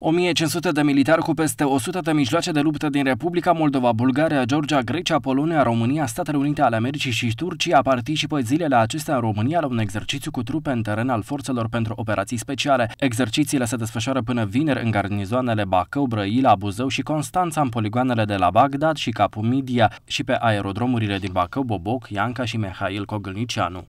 1500 de militari cu peste 100 de mijloace de luptă din Republica Moldova, Bulgaria, Georgia, Grecia, Polonia, România, Statele Unite ale Americii și Turcia participă zilele acestea în România la un exercițiu cu trupe în teren al forțelor pentru operații speciale. Exercițiile se desfășoară până vineri în garnizoanele Bacău, Brăila, Buzău și Constanța, în poligoanele de la Bagdad și Capumidia și pe aerodromurile din Bacău, Boboc, Ianca și Mihail Cogălnicianu.